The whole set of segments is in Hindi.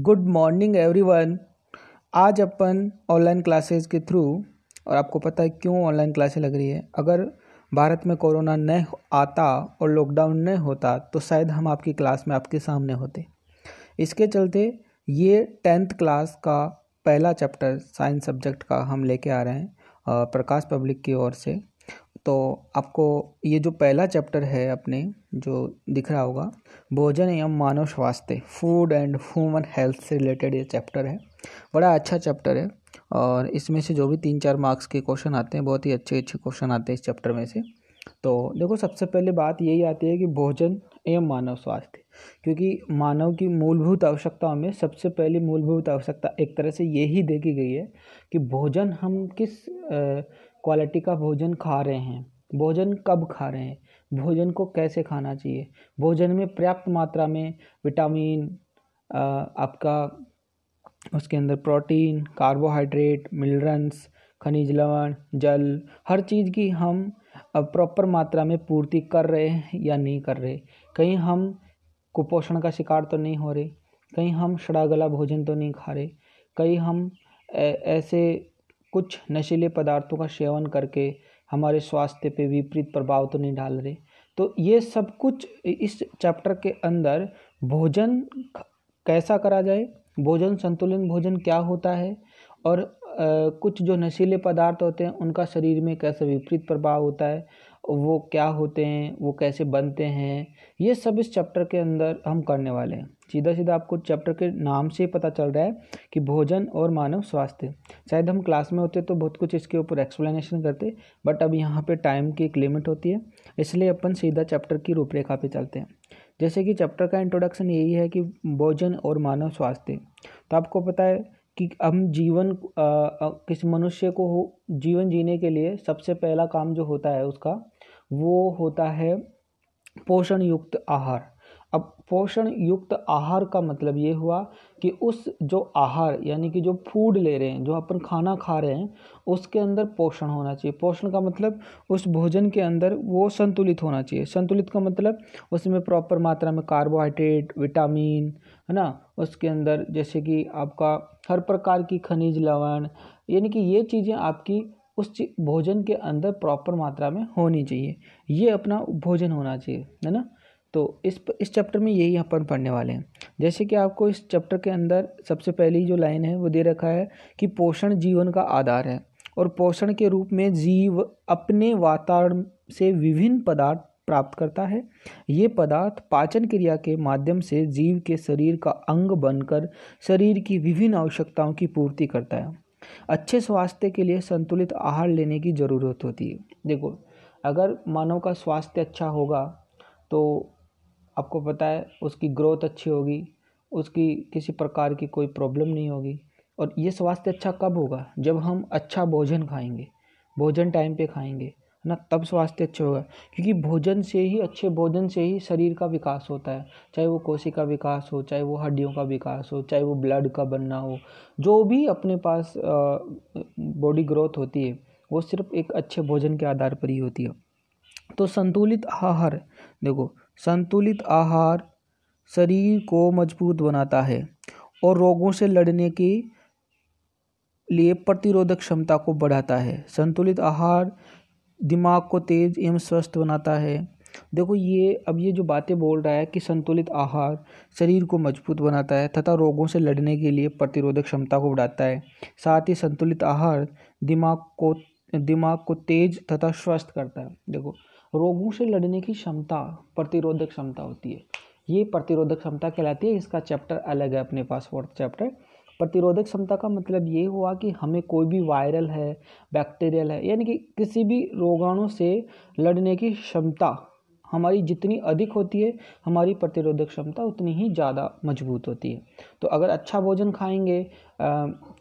गुड मॉर्निंग एवरीवन आज अपन ऑनलाइन क्लासेस के थ्रू और आपको पता है क्यों ऑनलाइन क्लासें लग रही है अगर भारत में कोरोना न आता और लॉकडाउन न होता तो शायद हम आपकी क्लास में आपके सामने होते इसके चलते ये टेंथ क्लास का पहला चैप्टर साइंस सब्जेक्ट का हम लेके आ रहे हैं प्रकाश पब्लिक की ओर से तो आपको ये जो पहला चैप्टर है अपने जो दिख रहा होगा भोजन एवं मानव स्वास्थ्य फूड एंड ह्यूमन हेल्थ से रिलेटेड ये चैप्टर है बड़ा अच्छा चैप्टर है और इसमें से जो भी तीन चार मार्क्स के क्वेश्चन आते हैं बहुत ही अच्छे अच्छे क्वेश्चन आते हैं इस चैप्टर में से तो देखो सबसे पहले बात यही आती है कि भोजन एवं मानव स्वास्थ्य क्योंकि मानव की मूलभूत आवश्यकताओं में सबसे पहली मूलभूत आवश्यकता एक तरह से यही देखी गई है कि भोजन हम किस क्वालिटी का भोजन खा रहे हैं भोजन कब खा रहे हैं भोजन को कैसे खाना चाहिए भोजन में पर्याप्त मात्रा में विटामिन आपका उसके अंदर प्रोटीन कार्बोहाइड्रेट मिनरल्स खनिज लवण जल हर चीज़ की हम प्रॉपर मात्रा में पूर्ति कर रहे हैं या नहीं कर रहे कहीं हम कुपोषण का शिकार तो नहीं हो रहे कहीं हम शड़ागला गला भोजन तो नहीं खा रहे कहीं हम ऐसे कुछ नशीले पदार्थों का सेवन करके हमारे स्वास्थ्य पे विपरीत प्रभाव तो नहीं डाल रहे तो ये सब कुछ इस चैप्टर के अंदर भोजन कैसा करा जाए भोजन संतुलन भोजन क्या होता है और कुछ जो नशीले पदार्थ होते हैं उनका शरीर में कैसे विपरीत प्रभाव होता है वो क्या होते हैं वो कैसे बनते हैं ये सब इस चैप्टर के अंदर हम करने वाले हैं सीधा सीधा आपको चैप्टर के नाम से ही पता चल रहा है कि भोजन और मानव स्वास्थ्य शायद हम क्लास में होते तो बहुत कुछ इसके ऊपर एक्सप्लेनेशन करते बट अब यहाँ पे टाइम की एक लिमिट होती है इसलिए अपन सीधा चैप्टर की रूपरेखा पे चलते हैं जैसे कि चैप्टर का इंट्रोडक्शन यही है कि भोजन और मानव स्वास्थ्य तो आपको पता है कि हम जीवन किसी मनुष्य को जीवन जीने के लिए सबसे पहला काम जो होता है उसका वो होता है पोषण युक्त आहार अब पोषण युक्त आहार का मतलब ये हुआ कि उस जो आहार यानी कि जो फूड ले रहे हैं जो अपन खाना खा रहे हैं उसके अंदर पोषण होना चाहिए पोषण का मतलब उस भोजन के अंदर वो संतुलित होना चाहिए संतुलित का मतलब उसमें प्रॉपर मात्रा में कार्बोहाइड्रेट विटामिन है ना उसके अंदर जैसे कि आपका हर प्रकार की खनिज लवण यानी कि ये चीज़ें आपकी उस भोजन के अंदर प्रॉपर मात्रा में होनी चाहिए ये अपना भोजन होना चाहिए है ना तो इस इस चैप्टर में यही अपन पढ़ने वाले हैं जैसे कि आपको इस चैप्टर के अंदर सबसे पहली जो लाइन है वो दे रखा है कि पोषण जीवन का आधार है और पोषण के रूप में जीव अपने वातावरण से विभिन्न पदार्थ प्राप्त करता है ये पदार्थ पाचन क्रिया के माध्यम से जीव के शरीर का अंग बनकर शरीर की विभिन्न आवश्यकताओं की पूर्ति करता है अच्छे स्वास्थ्य के लिए संतुलित आहार लेने की ज़रूरत होती है देखो अगर मानव का स्वास्थ्य अच्छा होगा तो आपको पता है उसकी ग्रोथ अच्छी होगी उसकी किसी प्रकार की कोई प्रॉब्लम नहीं होगी और ये स्वास्थ्य अच्छा कब होगा जब हम अच्छा भोजन खाएंगे भोजन टाइम पे खाएंगे है ना तब स्वास्थ्य अच्छा होगा क्योंकि भोजन से ही अच्छे भोजन से ही शरीर का विकास होता है चाहे वो का विकास हो चाहे वो हड्डियों का विकास हो चाहे वो ब्लड का बनना हो जो भी अपने पास बॉडी ग्रोथ होती है वो सिर्फ एक अच्छे भोजन के आधार पर ही होती है तो संतुलित आहार देखो संतुलित आहार शरीर को मजबूत बनाता है और रोगों से लड़ने के लिए प्रतिरोधक क्षमता को बढ़ाता है संतुलित आहार दिमाग को तेज़ एवं स्वस्थ बनाता है देखो ये अब ये जो बातें बोल रहा है कि संतुलित आहार शरीर को मजबूत बनाता है तथा रोगों से लड़ने के लिए प्रतिरोधक क्षमता को बढ़ाता है साथ ही संतुलित आहार दिमाग को दिमाग को तेज तथा स्वस्थ करता है देखो रोगों से लड़ने की क्षमता प्रतिरोधक क्षमता होती है ये प्रतिरोधक क्षमता कहलाती है इसका चैप्टर अलग है अपने पास फोर्थ चैप्टर प्रतिरोधक क्षमता का मतलब ये हुआ कि हमें कोई भी वायरल है बैक्टीरियल है यानी कि किसी भी रोगाणु से लड़ने की क्षमता हमारी जितनी अधिक होती है हमारी प्रतिरोधक क्षमता उतनी ही ज़्यादा मजबूत होती है तो अगर अच्छा भोजन खाएंगे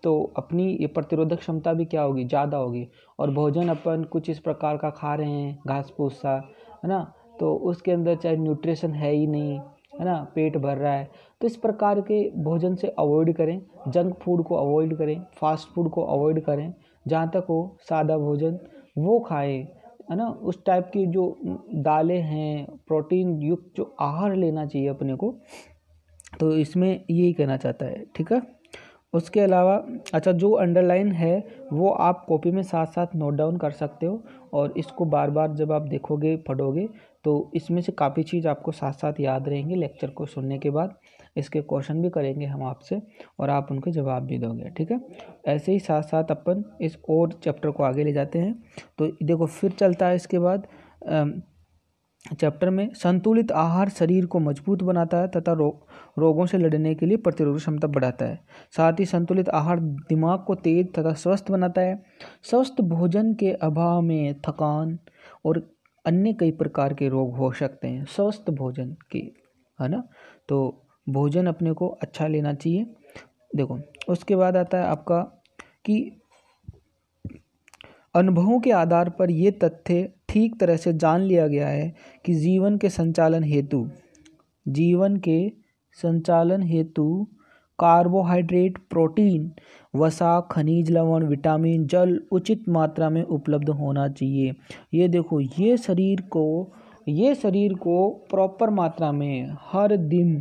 तो अपनी ये प्रतिरोधक क्षमता भी क्या होगी ज़्यादा होगी और भोजन अपन कुछ इस प्रकार का खा रहे हैं घास फूस है ना तो उसके अंदर चाहे न्यूट्रिशन है ही नहीं है ना पेट भर रहा है तो इस प्रकार के भोजन से अवॉइड करें जंक फूड को अवॉइड करें फास्ट फूड को अवॉइड करें जहाँ तक हो सादा भोजन वो खाएं है ना उस टाइप की जो दालें हैं प्रोटीन युक्त जो आहार लेना चाहिए अपने को तो इसमें यही कहना चाहता है ठीक है उसके अलावा अच्छा जो अंडरलाइन है वो आप कॉपी में साथ साथ नोट डाउन कर सकते हो और इसको बार बार जब आप देखोगे पढ़ोगे तो इसमें से काफ़ी चीज़ आपको साथ साथ याद रहेंगी लेक्चर को सुनने के बाद इसके क्वेश्चन भी करेंगे हम आपसे और आप उनके जवाब भी दोगे ठीक है ऐसे ही साथ साथ अपन इस और चैप्टर को आगे ले जाते हैं तो देखो फिर चलता है इसके बाद चैप्टर में संतुलित आहार शरीर को मजबूत बनाता है तथा रो, रोगों से लड़ने के लिए प्रतिरोध क्षमता बढ़ाता है साथ ही संतुलित आहार दिमाग को तेज तथा स्वस्थ बनाता है स्वस्थ भोजन के अभाव में थकान और अन्य कई प्रकार के रोग हो सकते हैं स्वस्थ भोजन के है ना तो भोजन अपने को अच्छा लेना चाहिए देखो उसके बाद आता है आपका कि अनुभवों के आधार पर ये तथ्य ठीक तरह से जान लिया गया है कि जीवन के संचालन हेतु जीवन के संचालन हेतु कार्बोहाइड्रेट प्रोटीन वसा खनिज लवण विटामिन जल उचित मात्रा में उपलब्ध होना चाहिए ये देखो ये शरीर को ये शरीर को प्रॉपर मात्रा में हर दिन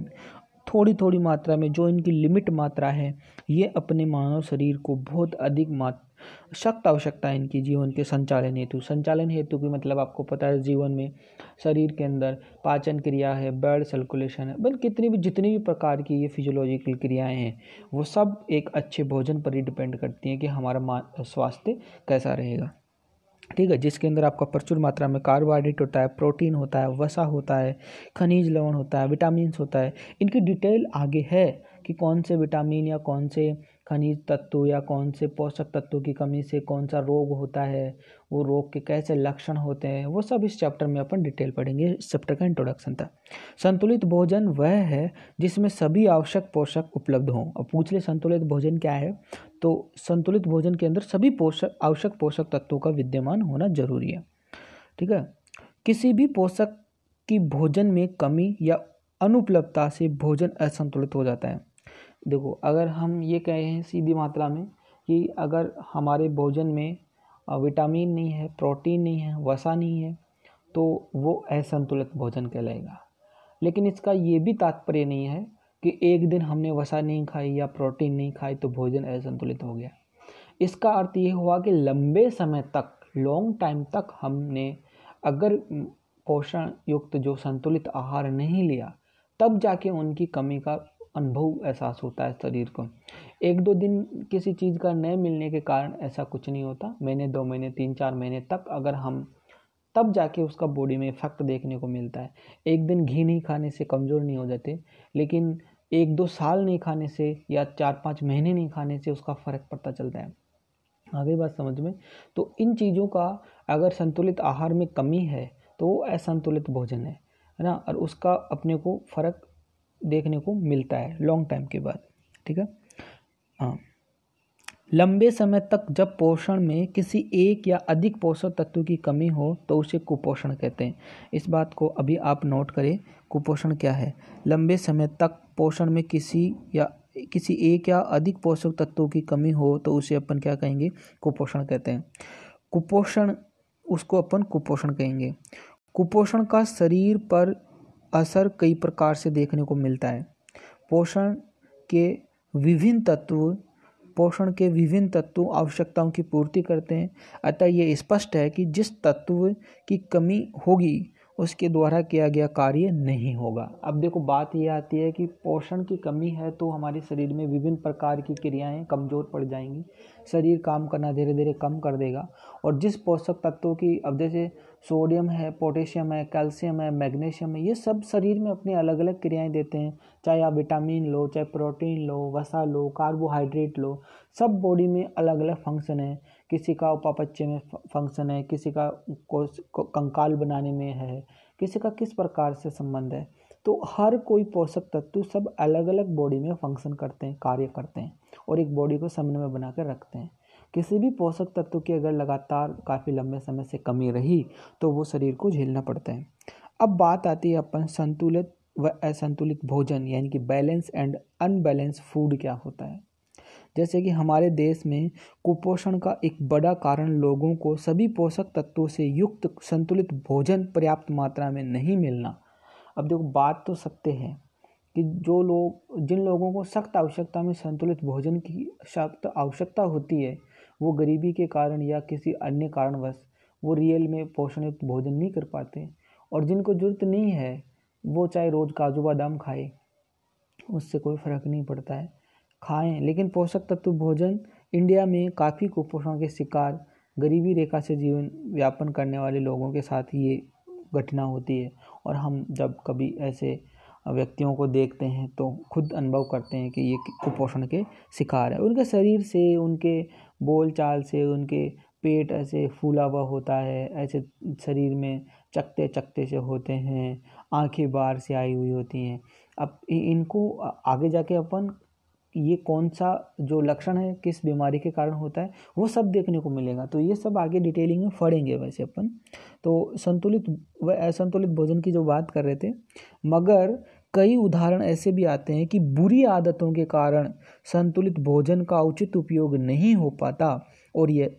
थोड़ी थोड़ी मात्रा में जो इनकी लिमिट मात्रा है ये अपने मानव शरीर को बहुत अधिक मात्रा सख्त आवश्यकता है इनकी जीवन के संचालन हेतु संचालन हेतु भी मतलब आपको पता है जीवन में शरीर के अंदर पाचन क्रिया है ब्लड सर्कुलेशन है बल्कि कितनी भी जितनी भी प्रकार की ये फिजियोलॉजिकल क्रियाएं हैं वो सब एक अच्छे भोजन पर ही डिपेंड करती हैं कि हमारा स्वास्थ्य कैसा रहेगा ठीक है जिसके अंदर आपका प्रचुर मात्रा में कार्बोहाइड्रेट होता है प्रोटीन होता है वसा होता है खनिज लवण होता है विटामिन होता है इनकी डिटेल आगे है कि कौन से विटामिन या कौन से खनिज तत्व या कौन से पोषक तत्व की कमी से कौन सा रोग होता है वो रोग के कैसे लक्षण होते हैं वो सब इस चैप्टर में अपन डिटेल पढ़ेंगे इस चैप्टर का इंट्रोडक्शन था संतुलित भोजन वह है जिसमें सभी आवश्यक पोषक उपलब्ध हों और पूछ ले संतुलित भोजन क्या है तो संतुलित भोजन के अंदर सभी पोषक आवश्यक पोषक तत्वों का विद्यमान होना जरूरी है ठीक है किसी भी पोषक की भोजन में कमी या अनुपलब्धता से भोजन असंतुलित हो जाता है देखो अगर हम ये कहें सीधी मात्रा में कि अगर हमारे भोजन में विटामिन नहीं है प्रोटीन नहीं है वसा नहीं है तो वो असंतुलित भोजन कहलाएगा लेकिन इसका ये भी तात्पर्य नहीं है कि एक दिन हमने वसा नहीं खाई या प्रोटीन नहीं खाई तो भोजन असंतुलित हो गया इसका अर्थ ये हुआ कि लंबे समय तक लॉन्ग टाइम तक हमने अगर पोषण युक्त जो संतुलित आहार नहीं लिया तब जाके उनकी कमी का अनुभव एहसास होता है शरीर को एक दो दिन किसी चीज़ का न मिलने के कारण ऐसा कुछ नहीं होता महीने दो महीने तीन चार महीने तक अगर हम तब जाके उसका बॉडी में इफेक्ट देखने को मिलता है एक दिन घी नहीं खाने से कमज़ोर नहीं हो जाते लेकिन एक दो साल नहीं खाने से या चार पाँच महीने नहीं खाने से उसका फ़र्क पड़ता चलता है आगे बात समझ में तो इन चीज़ों का अगर संतुलित आहार में कमी है तो वो असंतुलित भोजन है है ना और उसका अपने को फ़र्क देखने को मिलता है लॉन्ग टाइम के बाद ठीक है हाँ लंबे समय तक जब पोषण में किसी एक या अधिक पोषक तत्व की कमी हो तो उसे कुपोषण कहते हैं इस बात को अभी आप नोट करें कुपोषण क्या है लंबे समय तक पोषण में किसी या किसी एक या अधिक पोषक तत्वों की कमी हो तो उसे अपन क्या कहेंगे कुपोषण कहते हैं कुपोषण उसको अपन कुपोषण कहेंगे कुपोषण का शरीर पर असर कई प्रकार से देखने को मिलता है पोषण के विभिन्न तत्व पोषण के विभिन्न तत्व आवश्यकताओं की पूर्ति करते हैं अतः ये स्पष्ट है कि जिस तत्व की कमी होगी उसके द्वारा किया गया कार्य नहीं होगा अब देखो बात यह आती है कि पोषण की कमी है तो हमारे शरीर में विभिन्न प्रकार की क्रियाएं कमज़ोर पड़ जाएंगी शरीर काम करना धीरे धीरे कम कर देगा और जिस पोषक तत्वों की अब जैसे सोडियम है पोटेशियम है कैल्शियम है मैग्नीशियम है ये सब शरीर में अपनी अलग अलग क्रियाएं देते हैं चाहे आप विटामिन लो चाहे प्रोटीन लो वसा लो कार्बोहाइड्रेट लो सब बॉडी में अलग अलग फंक्शन है किसी का उपापच्य में फंक्शन है किसी का कंकाल बनाने में है किसी का किस प्रकार से संबंध है तो हर कोई पोषक तत्व सब अलग अलग बॉडी में फंक्शन करते हैं कार्य करते हैं और एक बॉडी को समन्वय बना कर रखते हैं किसी भी पोषक तत्व की अगर लगातार काफ़ी लंबे समय से कमी रही तो वो शरीर को झेलना पड़ता है अब बात आती है अपन संतुलित व असंतुलित भोजन यानी कि बैलेंस एंड अनबैलेंस फूड क्या होता है जैसे कि हमारे देश में कुपोषण का एक बड़ा कारण लोगों को सभी पोषक तत्वों से युक्त संतुलित भोजन पर्याप्त मात्रा में नहीं मिलना अब देखो बात तो सत्य है कि जो लोग जिन लोगों को सख्त आवश्यकता में संतुलित भोजन की सख्त आवश्यकता होती है वो गरीबी के कारण या किसी अन्य कारणवश वो रियल में पोषणयुक्त भोजन नहीं कर पाते और जिनको जरूरत नहीं है वो चाहे रोज़ काजू बादाम खाए उससे कोई फ़र्क नहीं पड़ता है खाएं लेकिन पोषक तत्व भोजन इंडिया में काफ़ी कुपोषण के शिकार गरीबी रेखा से जीवन व्यापन करने वाले लोगों के साथ ही ये घटना होती है और हम जब कभी ऐसे व्यक्तियों को देखते हैं तो खुद अनुभव करते हैं कि ये कुपोषण के शिकार है उनके शरीर से उनके बोल चाल से उनके पेट ऐसे फूला हुआ होता है ऐसे शरीर में चकते चकते से होते हैं आंखें बाहर से आई हुई होती हैं अब इनको आगे जाके अपन ये कौन सा जो लक्षण है किस बीमारी के कारण होता है वो सब देखने को मिलेगा तो ये सब आगे डिटेलिंग में फड़ेंगे वैसे अपन तो संतुलित व असंतुलित भोजन की जो बात कर रहे थे मगर कई उदाहरण ऐसे भी आते हैं कि बुरी आदतों के कारण संतुलित भोजन का उचित उपयोग नहीं हो पाता और ये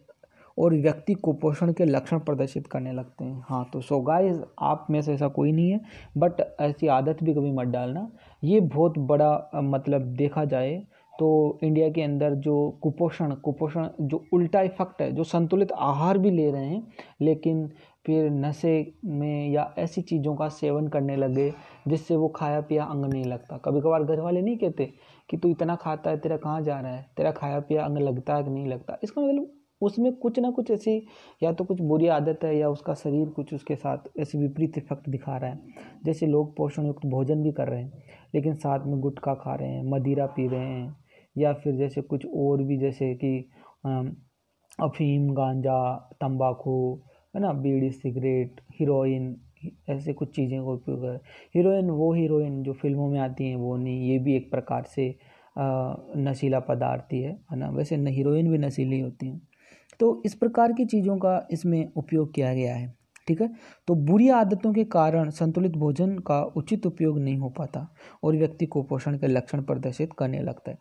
और व्यक्ति कुपोषण के लक्षण प्रदर्शित करने लगते हैं हाँ तो सो गाइस आप में से ऐसा कोई नहीं है बट ऐसी आदत भी कभी मत डालना ये बहुत बड़ा मतलब देखा जाए तो इंडिया के अंदर जो कुपोषण कुपोषण जो उल्टा इफेक्ट है जो संतुलित आहार भी ले रहे हैं लेकिन फिर नशे में या ऐसी चीज़ों का सेवन करने लगे जिससे वो खाया पिया अंग नहीं लगता कभी कभार घर वाले नहीं कहते कि तू इतना खाता है तेरा कहाँ जा रहा है तेरा खाया पिया अंग लगता है कि नहीं लगता इसका मतलब उसमें कुछ ना कुछ ऐसी या तो कुछ बुरी आदत है या उसका शरीर कुछ उसके साथ ऐसे विपरीत इफेक्ट दिखा रहा है जैसे लोग पोषण युक्त भोजन भी कर रहे हैं लेकिन साथ में गुटखा खा रहे हैं मदिरा पी रहे हैं या फिर जैसे कुछ और भी जैसे कि अफीम गांजा तंबाकू है ना बीड़ी सिगरेट हीरोइन ऐसे कुछ चीज़ें का उपयोग कर हीरोइन वो हीरोइन जो फिल्मों में आती हैं वो नहीं ये भी एक प्रकार से नशीला पदार्थ ही है है ना वैसे हीरोइन भी नशीली होती हैं तो इस प्रकार की चीज़ों का इसमें उपयोग किया गया है ठीक है तो बुरी आदतों के कारण संतुलित भोजन का उचित उपयोग नहीं हो पाता और व्यक्ति कुपोषण के लक्षण प्रदर्शित करने लगता है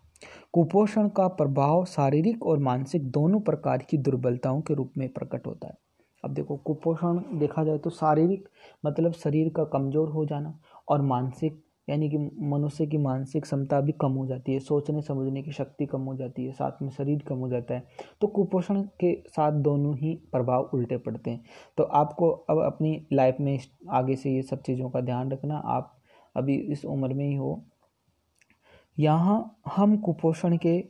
कुपोषण का प्रभाव शारीरिक और मानसिक दोनों प्रकार की दुर्बलताओं के रूप में प्रकट होता है अब देखो कुपोषण देखा जाए तो शारीरिक मतलब शरीर का कमज़ोर हो जाना और मानसिक यानी कि मनुष्य की मानसिक क्षमता भी कम हो जाती है सोचने समझने की शक्ति कम हो जाती है साथ में शरीर कम हो जाता है तो कुपोषण के साथ दोनों ही प्रभाव उल्टे पड़ते हैं तो आपको अब अपनी लाइफ में आगे से ये सब चीज़ों का ध्यान रखना आप अभी इस उम्र में ही हो यहाँ हम कुपोषण के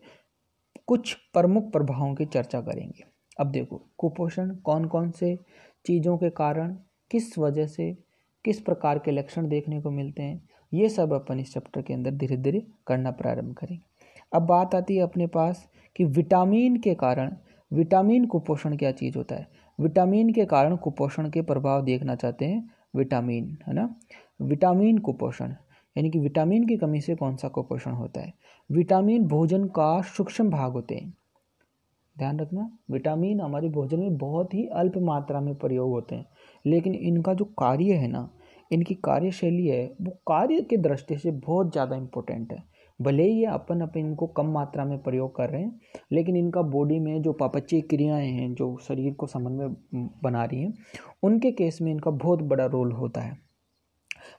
कुछ प्रमुख प्रभावों की चर्चा करेंगे अब देखो कुपोषण कौन कौन से चीज़ों के कारण किस वजह से किस प्रकार के लक्षण देखने को मिलते हैं ये सब अपन इस चैप्टर के अंदर धीरे धीरे करना प्रारंभ करेंगे अब बात आती है अपने पास कि विटामिन के कारण विटामिन कुपोषण क्या चीज़ होता है विटामिन के कारण कुपोषण के प्रभाव देखना चाहते हैं विटामिन है ना विटामिन कुपोषण यानी कि विटामिन की कमी से कौन सा कुपोषण होता है विटामिन भोजन का सूक्ष्म भाग होते हैं ध्यान रखना विटामिन हमारे भोजन में बहुत ही अल्प मात्रा में प्रयोग होते हैं लेकिन इनका जो कार्य है ना इनकी कार्यशैली है वो कार्य के दृष्टि से बहुत ज़्यादा इम्पोर्टेंट है भले ही अपन अपन इनको कम मात्रा में प्रयोग कर रहे हैं लेकिन इनका बॉडी में जो पापच्ची क्रियाएं हैं जो शरीर को समन्वय बना रही हैं उनके केस में इनका बहुत बड़ा रोल होता है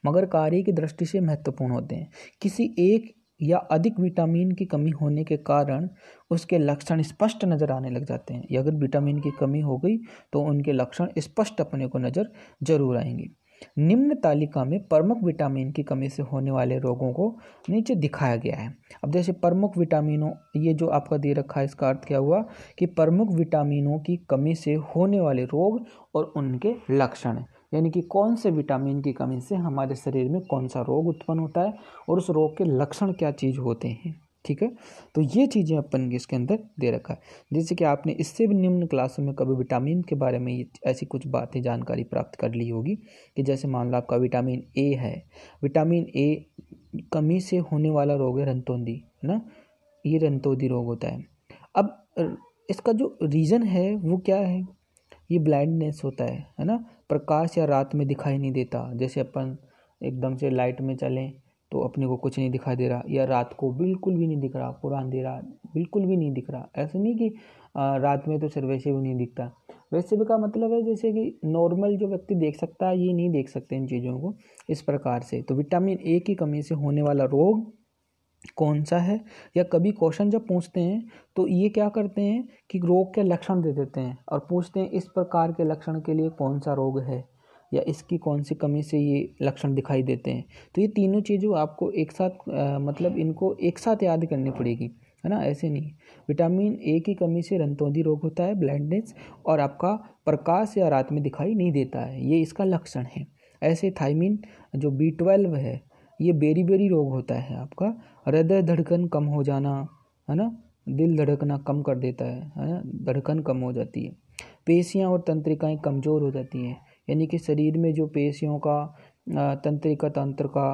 मगर कार्य की दृष्टि से महत्वपूर्ण होते हैं किसी एक या अधिक विटामिन की कमी होने के कारण उसके लक्षण स्पष्ट नज़र आने लग जाते हैं या अगर विटामिन की कमी हो गई तो उनके लक्षण स्पष्ट अपने को नज़र जरूर आएंगे निम्न तालिका में प्रमुख विटामिन की कमी से होने वाले रोगों को नीचे दिखाया गया है अब जैसे प्रमुख विटामिनों ये जो आपका दे रखा है इसका अर्थ क्या हुआ कि प्रमुख विटामिनों की कमी से होने वाले रोग और उनके लक्षण यानी कि कौन से विटामिन की कमी से हमारे शरीर में कौन सा रोग उत्पन्न होता है और उस रोग के लक्षण क्या चीज़ होते हैं ठीक है तो ये चीज़ें अपन के इसके अंदर दे रखा है जैसे कि आपने इससे भी निम्न क्लासों में कभी विटामिन के बारे में ऐसी कुछ बातें जानकारी प्राप्त कर ली होगी कि जैसे मान लो आपका विटामिन ए है विटामिन ए कमी से होने वाला रोग है रंतोंदी है ना ये रंतोदी रोग होता है अब इसका जो रीज़न है वो क्या है ये ब्लाइंडनेस होता है है ना प्रकाश या रात में दिखाई नहीं देता जैसे अपन एकदम से लाइट में चलें तो अपने को कुछ नहीं दिखाई दे रहा या रात को बिल्कुल भी नहीं दिख रहा पूरा अंधेरा बिल्कुल भी नहीं दिख रहा ऐसा नहीं कि रात में तो सिर्फ वैसे भी नहीं दिखता वैसे भी का मतलब है जैसे कि नॉर्मल जो व्यक्ति देख सकता है ये नहीं देख सकते इन चीज़ों को इस प्रकार से तो विटामिन ए की कमी से होने वाला रोग कौन सा है या कभी क्वेश्चन जब पूछते हैं तो ये क्या करते हैं कि रोग के लक्षण दे देते हैं और पूछते हैं इस प्रकार के लक्षण के लिए कौन सा रोग है या इसकी कौन सी कमी से ये लक्षण दिखाई देते हैं तो ये तीनों चीज़ों आपको एक साथ आ, मतलब इनको एक साथ याद करनी पड़ेगी है ना ऐसे नहीं विटामिन ए की कमी से रंतौंधी रोग होता है ब्लाइंडनेस और आपका प्रकाश या रात में दिखाई नहीं देता है ये इसका लक्षण है ऐसे थाइमिन जो बी ट्वेल्व है ये बेरी बेरी रोग होता है आपका हृदय धड़कन कम हो जाना है ना दिल धड़कना कम कर देता है है ना धड़कन कम हो जाती है पेशियाँ और तंत्रिकाएँ कमज़ोर हो जाती हैं यानी कि शरीर में जो पेशियों का तंत्रिका तंत्र का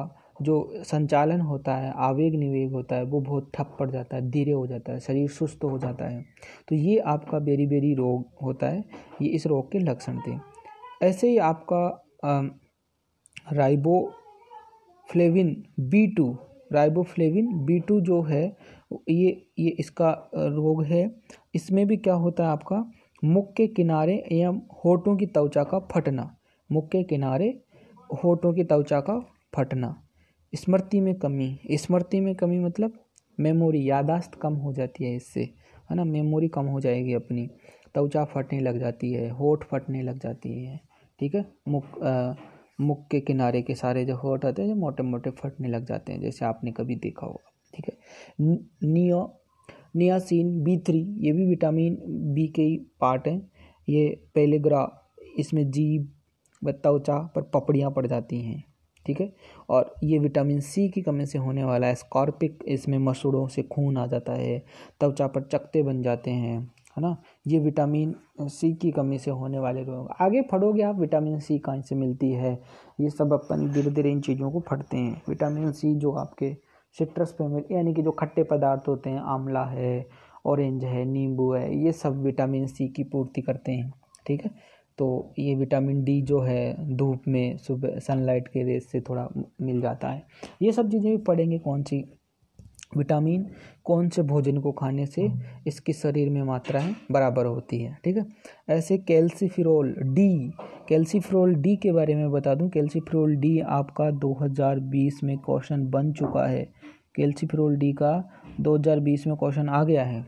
जो संचालन होता है आवेग निवेग होता है वो बहुत ठप पड़ जाता है धीरे हो जाता है शरीर सुस्त हो जाता है तो ये आपका बेरी बेरी रोग होता है ये इस रोग के लक्षण थे ऐसे ही आपका riboflavin B two riboflavin B two जो है ये ये इसका रोग है इसमें भी क्या होता है आपका मुख के किनारे या होठों की त्वचा का फटना मुख के किनारे होठों की त्वचा का फटना स्मृति में कमी स्मृति में कमी मतलब मेमोरी यादाश्त कम हो जाती है इससे है ना मेमोरी कम हो जाएगी अपनी त्वचा फटने लग जाती है होठ फटने लग जाती है ठीक है मुख मुख के किनारे के सारे जो होट होते हैं जो मोटे मोटे फटने लग जाते हैं जैसे आपने कभी देखा होगा ठीक है नियो नियासिन बी थ्री ये भी विटामिन बी के ही पार्ट हैं ये पहले ग्रा इसमें जीभ व त्वचा पर पपड़ियाँ पड़ जाती हैं ठीक है और ये विटामिन सी की कमी से होने वाला है स्कॉर्पिक इसमें मसूड़ों से खून आ जाता है त्वचा पर चकते बन जाते हैं है ना ये विटामिन सी की कमी से होने वाले रोग आगे फड़ोगे आप विटामिन सी कहाँ से मिलती है ये सब अपन धीरे धीरे इन चीज़ों को फटते हैं विटामिन सी जो आपके सिट्रस पे मिल यानी कि जो खट्टे पदार्थ होते हैं आंवला है ऑरेंज है नींबू है ये सब विटामिन सी की पूर्ति करते हैं ठीक है तो ये विटामिन डी जो है धूप में सुबह सनलाइट के रेस से थोड़ा मिल जाता है ये सब चीज़ें भी पढ़ेंगे कौन सी विटामिन कौन से भोजन को खाने से हाँ। इसकी शरीर में मात्राएँ बराबर होती है ठीक है ऐसे कैल्सीफिरोल डी कैल्सीफिरोल डी के बारे में बता दूं कैल्सीफिरोल डी आपका 2020 में क्वेश्चन बन चुका है कैल्सीफिरोल डी का 2020 में क्वेश्चन आ गया है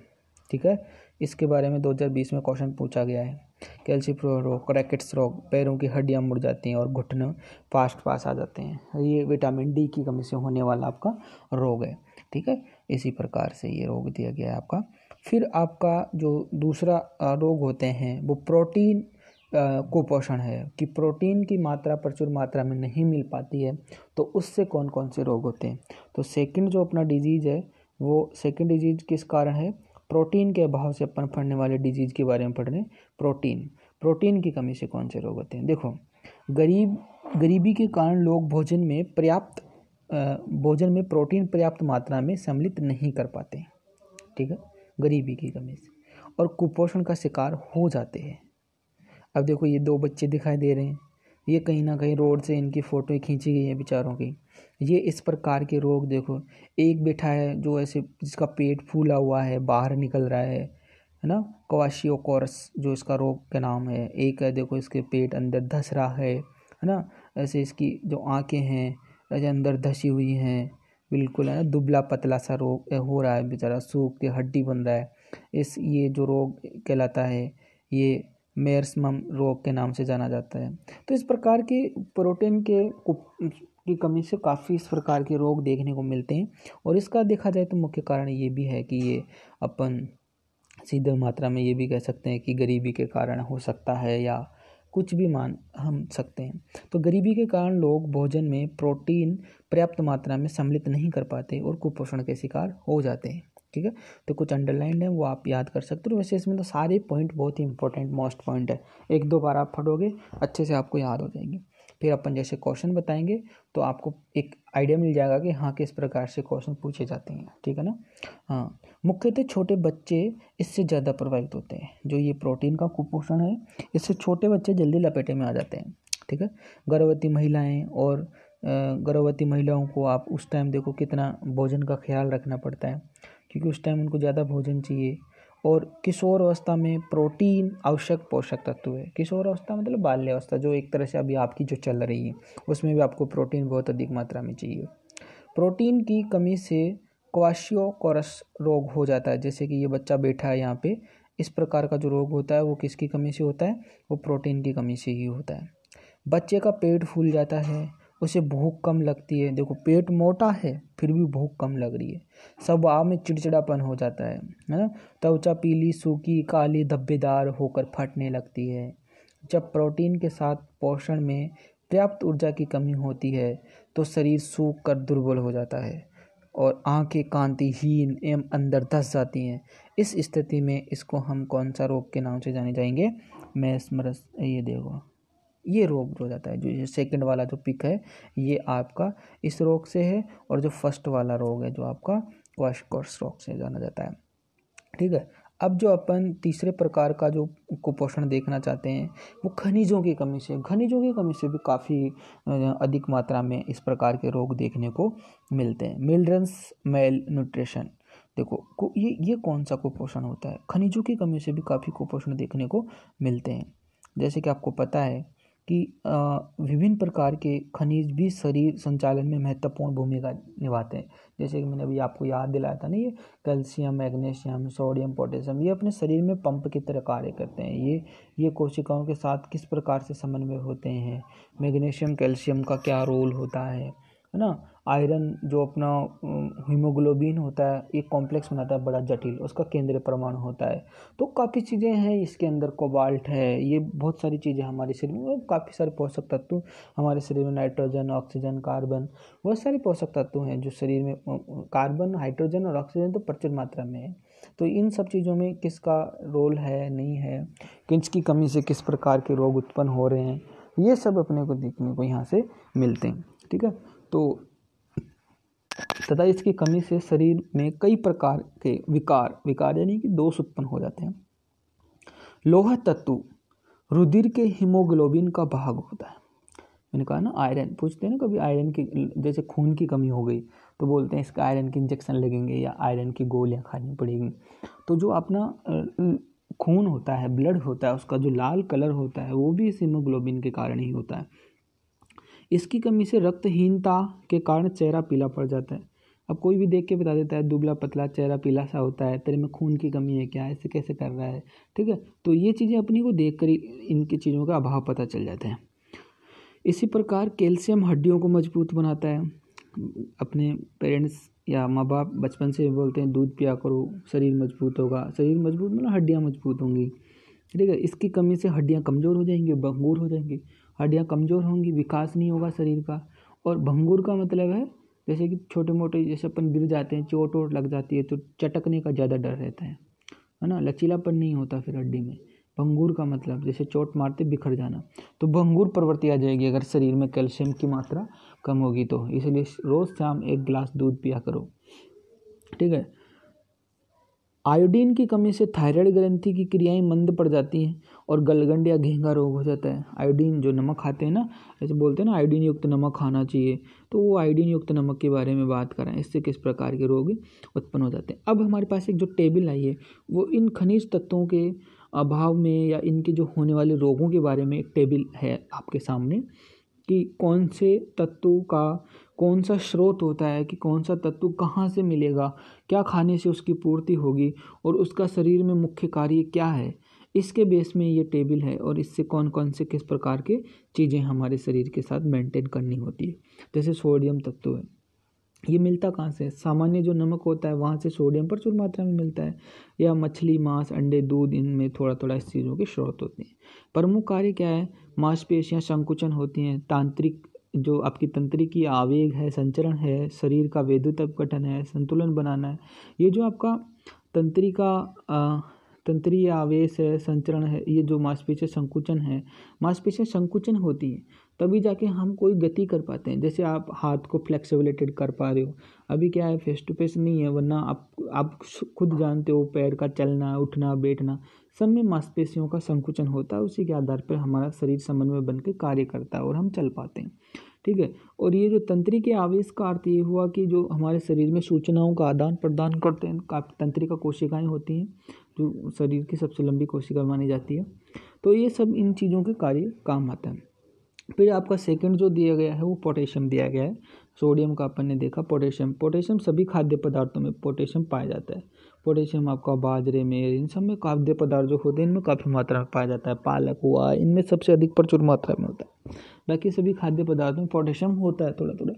ठीक है इसके बारे में 2020 में क्वेश्चन पूछा गया है कैल्शियम रोग क्रैकेट्स रोग पैरों की हड्डियाँ मुड़ जाती हैं और घुटने फास्ट पास आ जाते हैं ये विटामिन डी की कमी से होने वाला आपका रोग है ठीक है इसी प्रकार से ये रोग दिया गया है आपका फिर आपका जो दूसरा रोग होते हैं वो प्रोटीन कुपोषण है कि प्रोटीन की मात्रा प्रचुर मात्रा में नहीं मिल पाती है तो उससे कौन कौन से रोग होते हैं तो सेकंड जो अपना डिजीज़ है वो सेकंड डिजीज़ किस कारण है प्रोटीन के अभाव से अपन फड़ने वाले डिजीज़ के बारे में पढ़ रहे हैं प्रोटीन प्रोटीन की कमी से कौन से रोग होते हैं देखो गरीब गरीबी के कारण लोग भोजन में पर्याप्त भोजन में प्रोटीन पर्याप्त मात्रा में सम्मिलित नहीं कर पाते ठीक है गरीबी की कमी से और कुपोषण का शिकार हो जाते हैं अब देखो ये दो बच्चे दिखाई दे रहे हैं ये कहीं ना कहीं रोड से इनकी फ़ोटो खींची गई है बेचारों की ये इस प्रकार के रोग देखो एक बैठा है जो ऐसे जिसका पेट फूला हुआ है बाहर निकल रहा है है ना कवाशियोकोरस जो इसका रोग का नाम है एक है देखो इसके पेट अंदर धस रहा है है ना ऐसे इसकी जो आंखें हैं ऐसे अंदर धसी हुई हैं बिल्कुल है ना दुबला पतला सा रोग हो रहा है बेचारा सूख के हड्डी बन रहा है इस ये जो रोग कहलाता है ये मेयरसम रोग के नाम से जाना जाता है तो इस प्रकार के प्रोटीन के की कमी से काफ़ी इस प्रकार के रोग देखने को मिलते हैं और इसका देखा जाए तो मुख्य कारण ये भी है कि ये अपन सीधे मात्रा में ये भी कह सकते हैं कि गरीबी के कारण हो सकता है या कुछ भी मान हम सकते हैं तो गरीबी के कारण लोग भोजन में प्रोटीन पर्याप्त मात्रा में सम्मिलित नहीं कर पाते और कुपोषण के शिकार हो जाते हैं ठीक है तो कुछ अंडरलाइंड है वो आप याद कर सकते हो वैसे इसमें तो सारे पॉइंट बहुत ही इंपॉर्टेंट मोस्ट पॉइंट है एक दो बार आप पढ़ोगे अच्छे से आपको याद हो जाएंगे फिर अपन जैसे क्वेश्चन बताएंगे तो आपको एक आइडिया मिल जाएगा कि हाँ किस प्रकार से क्वेश्चन पूछे जाते हैं ठीक है ना हाँ मुख्यतः छोटे बच्चे इससे ज़्यादा प्रभावित होते हैं जो ये प्रोटीन का कुपोषण है इससे छोटे बच्चे जल्दी लपेटे में आ जाते हैं ठीक है गर्भवती महिलाएँ और गर्भवती महिलाओं को आप उस टाइम देखो कितना भोजन का ख्याल रखना पड़ता है क्योंकि उस टाइम उनको ज़्यादा भोजन चाहिए और किशोर अवस्था में प्रोटीन आवश्यक पोषक तत्व है किशोर अवस्था मतलब बाल्यावस्था जो एक तरह से अभी आपकी जो चल रही है उसमें भी आपको प्रोटीन बहुत अधिक मात्रा में चाहिए प्रोटीन की कमी से क्वाशियोकोरस रोग हो जाता है जैसे कि ये बच्चा बैठा है यहाँ पे इस प्रकार का जो रोग होता है वो किसकी कमी से होता है वो प्रोटीन की कमी से ही होता है बच्चे का पेट फूल जाता है उसे भूख कम लगती है देखो पेट मोटा है फिर भी भूख कम लग रही है सब आ में चिड़चिड़ापन हो जाता है है ना त्वचा पीली सूखी काली धब्बेदार होकर फटने लगती है जब प्रोटीन के साथ पोषण में पर्याप्त ऊर्जा की कमी होती है तो शरीर सूख कर दुर्बल हो जाता है और आंखें कांतिहीन एवं अंदर धस जाती हैं इस स्थिति में इसको हम कौन सा रोग के नाम से जाने जाएंगे मैं स्मरस ये देखो ये रोग हो जाता है जो सेकंड वाला जो पिक है ये आपका इस रोग से है और जो फर्स्ट वाला रोग है जो आपका वाशकोर्स रोग से जाना जाता है ठीक है अब जो अपन तीसरे प्रकार का जो कुपोषण देखना चाहते हैं वो खनिजों की कमी से खनिजों की कमी से भी काफ़ी अधिक मात्रा में इस प्रकार के रोग देखने को मिलते हैं मिल्ड्रंस मेल न्यूट्रिशन देखो को ये ये कौन सा कुपोषण होता है खनिजों की कमी से भी काफ़ी कुपोषण देखने को मिलते हैं जैसे कि आपको पता है कि विभिन्न प्रकार के खनिज भी शरीर संचालन में महत्वपूर्ण भूमिका निभाते हैं जैसे कि मैंने अभी आपको याद दिलाया था ना ये कैल्शियम मैग्नीशियम सोडियम पोटेशियम ये अपने शरीर में पंप की तरह कार्य करते हैं ये ये कोशिकाओं के साथ किस प्रकार से समन्वय होते हैं मैग्नीशियम कैल्शियम का क्या रोल होता है है ना आयरन जो अपना हीमोग्लोबिन होता है एक कॉम्प्लेक्स बनाता है बड़ा जटिल उसका केंद्रीय परमाणु होता है तो काफ़ी चीज़ें हैं इसके अंदर कोबाल्ट है ये बहुत सारी चीज़ें हमारे शरीर में काफ़ी सारे पोषक तत्व हमारे शरीर में नाइट्रोजन ऑक्सीजन कार्बन बहुत सारे पोषक तत्व हैं जो शरीर में कार्बन हाइड्रोजन और ऑक्सीजन तो प्रचुर मात्रा में है तो इन सब चीज़ों में किसका रोल है नहीं है की कमी से किस प्रकार के रोग उत्पन्न हो रहे हैं ये सब अपने को देखने को यहाँ से मिलते हैं ठीक है तो तथा इसकी कमी से शरीर में कई प्रकार के विकार विकार यानी कि दोष उत्पन्न हो जाते हैं लोह तत्व रुधिर के हीमोग्लोबिन का भाग होता है मैंने कहा ना आयरन पूछते हैं ना कभी आयरन की जैसे खून की कमी हो गई तो बोलते हैं इसका आयरन के इंजेक्शन लगेंगे या आयरन की गोलियाँ खानी पड़ेगी तो जो अपना खून होता है ब्लड होता है उसका जो लाल कलर होता है वो भी इस हीमोग्लोबिन के कारण ही होता है इसकी कमी से रक्तहीनता के कारण चेहरा पीला पड़ जाता है अब कोई भी देख के बता देता है दुबला पतला चेहरा पीला सा होता है तेरे में खून की कमी है क्या ऐसे कैसे कर रहा है ठीक है तो ये चीज़ें अपनी को देख कर इनकी चीज़ों का अभाव पता चल जाता है इसी प्रकार कैल्शियम हड्डियों को मजबूत बनाता है अपने पेरेंट्स या माँ बाप बचपन से बोलते हैं दूध पिया करो शरीर मजबूत होगा शरीर मजबूत मतलब हड्डियाँ मजबूत होंगी ठीक है इसकी कमी से हड्डियाँ कमज़ोर हो जाएंगी बंगूर हो जाएंगी हड्डियाँ कमज़ोर होंगी विकास नहीं होगा शरीर का और भंगुर का मतलब है जैसे कि छोटे मोटे जैसे अपन गिर जाते हैं चोट वोट लग जाती है तो चटकने का ज़्यादा डर रहता है है ना लचीलापन नहीं होता फिर हड्डी में भंगूर का मतलब जैसे चोट मारते बिखर जाना तो भंगूर प्रवृत्ति आ जाएगी अगर शरीर में कैल्शियम की मात्रा कम होगी तो इसलिए रोज़ शाम एक गिलास दूध पिया करो ठीक है आयोडीन की कमी से थायराइड ग्रंथि की क्रियाएं मंद पड़ जाती हैं और गलगंड या घेंगा रोग हो जाता है आयोडीन जो नमक खाते हैं ना ऐसे बोलते हैं ना आयोडीन युक्त नमक खाना चाहिए तो वो आयोडीन युक्त नमक के बारे में बात करें इससे किस प्रकार के रोग उत्पन्न हो जाते हैं अब हमारे पास एक जो टेबल आई है वो इन खनिज तत्वों के अभाव में या इनके जो होने वाले रोगों के बारे में एक टेबल है आपके सामने कि कौन से तत्व का कौन सा स्रोत होता है कि कौन सा तत्व कहाँ से मिलेगा क्या खाने से उसकी पूर्ति होगी और उसका शरीर में मुख्य कार्य क्या है इसके बेस में ये टेबल है और इससे कौन कौन से किस प्रकार के चीज़ें हमारे शरीर के साथ मेंटेन करनी होती है जैसे सोडियम तत्व है ये मिलता कहाँ से सामान्य जो नमक होता है वहाँ से सोडियम प्रचुर मात्रा में मिलता है या मछली मांस अंडे दूध इनमें थोड़ा थोड़ा इस चीज़ों के स्रोत होते हैं प्रमुख कार्य क्या है मांसपेशियाँ संकुचन होती हैं तांत्रिक जो आपकी तंत्री की आवेग है संचरण है शरीर का वैद्युत अपघटन है संतुलन बनाना है ये जो आपका तंत्री का तंत्रीय आवेश है संचरण है ये जो मांसपेशी संकुचन है मांसपेशी संकुचन होती है तभी जाके हम कोई गति कर पाते हैं जैसे आप हाथ को फ्लेक्सिबिलिटेड कर पा रहे हो अभी क्या है फेस टू फेस नहीं है वरना आप आप खुद जानते हो पैर का चलना उठना बैठना सब में मांसपेशियों का संकुचन होता है उसी के आधार पर हमारा शरीर समन्वय बन के कार्य करता है और हम चल पाते हैं ठीक है और ये जो तंत्री के आवेश का अर्थ ये हुआ कि जो हमारे शरीर में सूचनाओं का आदान प्रदान करते हैं काफ़ी तंत्री का कोशिकाएँ होती हैं जो शरीर की सबसे लंबी कोशिका मानी जाती है तो ये सब इन चीज़ों के कार्य काम आते हैं फिर आपका सेकंड जो दिया गया है वो पोटेशियम दिया गया है सोडियम का अपन ने देखा पोटेशियम पोटेशियम सभी खाद्य पदार्थों में पोटेशियम पाया जाता है पोटेशियम आपका बाजरे में इन सब में खाद्य पदार्थ जो होते हैं इनमें काफ़ी मात्रा में पाया जाता है पालक हुआ इनमें सबसे अधिक प्रचुर मात्रा में होता है बाकी सभी खाद्य पदार्थों में पोटेशियम होता है थोड़ा थोड़ा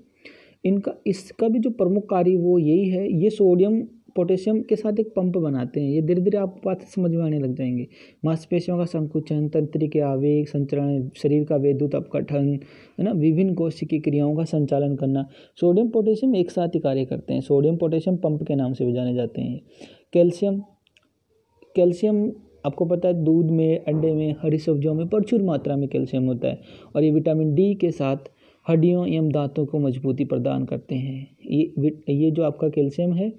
इनका इसका भी जो प्रमुख कार्य वो यही है ये सोडियम पोटेशियम के साथ एक पंप बनाते हैं ये धीरे धीरे आप बात समझ में आने लग जाएंगे मांसपेशियों का संकुचन तंत्री के आवेग संचरण शरीर का वैद्युत अपकठन है ना विभिन्न कोशिकी की क्रियाओं का संचालन करना सोडियम पोटेशियम एक साथ ही कार्य करते हैं सोडियम पोटेशियम पंप के नाम से भी जाने जाते हैं कैल्शियम कैल्शियम आपको पता है दूध में अंडे में हरी सब्जियों में प्रचुर मात्रा में कैल्शियम होता है और ये विटामिन डी के साथ हड्डियों एवं दांतों को मजबूती प्रदान करते हैं ये ये जो आपका कैल्शियम है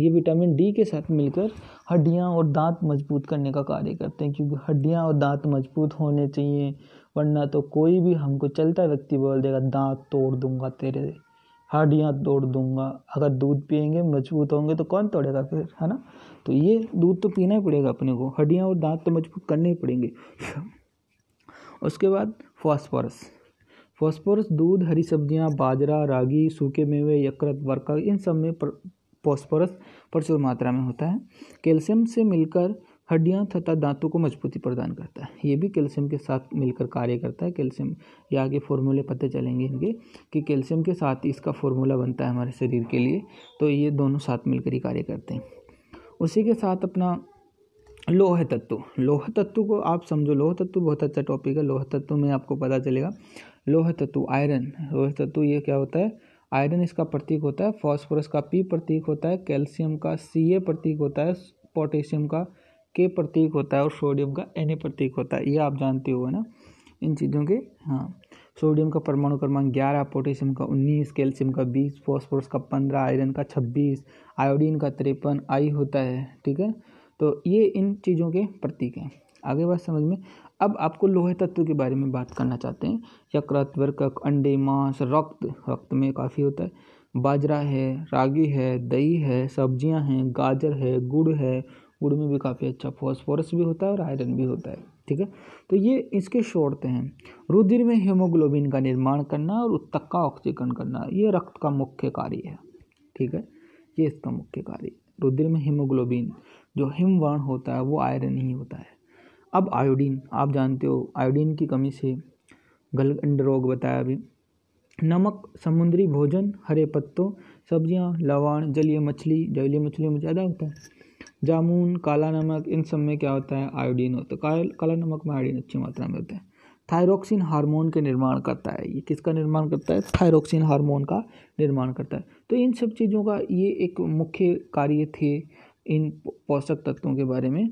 ये विटामिन डी के साथ मिलकर हड्डियाँ और दांत मजबूत करने का कार्य करते हैं क्योंकि हड्डियाँ और दांत मजबूत होने चाहिए वरना तो कोई भी हमको चलता व्यक्ति बोल देगा दांत तोड़ दूंगा तेरे हड्डियाँ तोड़ दूंगा अगर दूध पियेंगे मजबूत होंगे तो कौन तोड़ेगा फिर है ना तो ये दूध तो पीना ही पड़ेगा अपने को हड्डियाँ और दांत तो मजबूत करने ही पड़ेंगे उसके बाद फॉस्फोरस फॉस्फोरस दूध हरी सब्जियाँ बाजरा रागी सूखे मेवे यकृत वर्का इन सब में फॉस्फोरस प्रचुर मात्रा में होता है कैल्शियम से मिलकर हड्डियां तथा दांतों को मजबूती प्रदान करता है ये भी कैल्शियम के साथ मिलकर कार्य करता है कैल्शियम या आगे फॉर्मूले पता चलेंगे इनके कि कैल्शियम के साथ ही इसका फॉर्मूला बनता है हमारे शरीर के लिए तो ये दोनों साथ मिलकर ही कार्य करते हैं उसी के साथ अपना लोह तत्व लोह तत्व को आप समझो लोह तत्व बहुत अच्छा टॉपिक है लोह तत्व में आपको पता चलेगा लोह तत्व आयरन लोह तत्व ये क्या होता है आयरन इसका प्रतीक होता है फॉस्फोरस का पी प्रतीक होता है कैल्शियम का सी ए प्रतीक होता है पोटेशियम का के प्रतीक होता है और सोडियम का एन ए प्रतीक होता है ये आप जानते हो ना इन चीज़ों के हाँ सोडियम का परमाणु क्रमांक ग्यारह पोटेशियम का उन्नीस कैल्शियम का बीस फॉस्फोरस का पंद्रह आयरन का छब्बीस आयोडीन का तिरपन आई होता है ठीक है तो ये इन चीज़ों के प्रतीक हैं आगे बात समझ में अब आपको लोहे तत्व के बारे में बात करना चाहते हैं यकृत वर्कक अंडे मांस रक्त रक्त में काफ़ी होता है बाजरा है रागी है दही है सब्जियां हैं गाजर है गुड़ है गुड़ में भी काफ़ी अच्छा फॉस्फोरस भी होता है और आयरन भी होता है ठीक है तो ये इसके शोरते हैं रुधिर में हीमोग्लोबिन का निर्माण करना और उत्तक का ऑक्सीकरण करना ये रक्त का मुख्य कार्य है ठीक है ये इसका मुख्य कार्य रुधिर में हीमोग्लोबिन जो हिमवर्ण होता है वो आयरन ही होता है अब आयोडीन आप जानते हो आयोडीन की कमी से गल रोग बताया अभी नमक समुद्री भोजन हरे पत्तों सब्जियां लवण जलीय मछली जलीय मछलियों में ज़्यादा होता है जामुन काला नमक इन सब में क्या होता है आयोडीन होता है काला नमक में आयोडीन अच्छी मात्रा में होता है थायरोक्सिन हार्मोन के निर्माण करता है ये किसका निर्माण करता है थायरोक्सिन हार्मोन का निर्माण करता है तो इन सब चीज़ों का ये एक मुख्य कार्य थे इन पोषक तत्वों के बारे में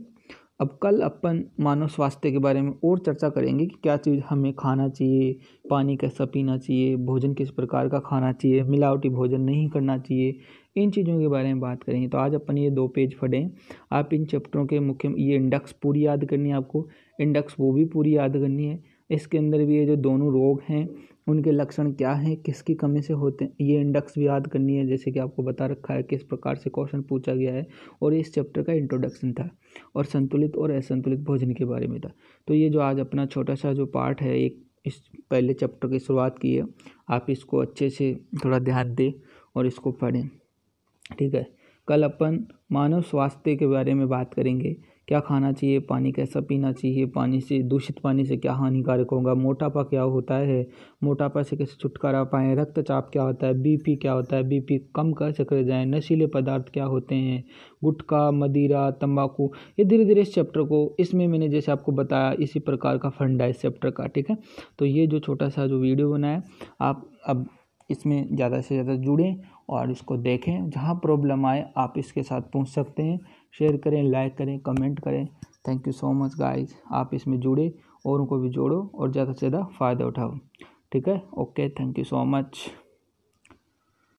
अब कल अपन मानव स्वास्थ्य के बारे में और चर्चा करेंगे कि क्या चीज़ हमें खाना चाहिए पानी कैसा पीना चाहिए भोजन किस प्रकार का खाना चाहिए मिलावटी भोजन नहीं करना चाहिए इन चीज़ों के बारे में बात करेंगे तो आज अपन ये दो पेज पढ़ें आप इन चैप्टरों के मुख्य ये इंडक्स पूरी याद करनी है आपको इंडक्स वो भी पूरी याद करनी है इसके अंदर भी ये जो दोनों रोग हैं उनके लक्षण क्या हैं किसकी कमी से होते हैं ये इंडक्स भी याद करनी है जैसे कि आपको बता रखा है किस प्रकार से क्वेश्चन पूछा गया है और इस चैप्टर का इंट्रोडक्शन था और संतुलित और असंतुलित भोजन के बारे में था तो ये जो आज अपना छोटा सा जो पार्ट है एक इस पहले चैप्टर की शुरुआत की है आप इसको अच्छे से थोड़ा ध्यान दें और इसको पढ़ें ठीक है कल अपन मानव स्वास्थ्य के बारे में बात करेंगे क्या खाना चाहिए पानी कैसा पीना चाहिए पानी से दूषित पानी से क्या हानिकारक होगा मोटापा क्या होता है मोटापा से कैसे छुटकारा पाएँ रक्तचाप क्या होता है बीपी क्या होता है बीपी कम कर सकते जाएँ नशीले पदार्थ क्या होते हैं गुटखा मदिरा तंबाकू ये धीरे धीरे इस चैप्टर को इसमें मैंने जैसे आपको बताया इसी प्रकार का फंड है इस चैप्टर का ठीक है तो ये जो छोटा सा जो वीडियो बनाया आप अब इसमें ज़्यादा से ज़्यादा जुड़ें और इसको देखें जहाँ प्रॉब्लम आए आप इसके साथ पूछ सकते हैं शेयर करें लाइक करें कमेंट करें thank you so much guys आप इसमें जुड़े औरों को भी जोड़ो और ज़्यादा से ज़्यादा फ़ायदा उठाओ ठीक है okay thank you so much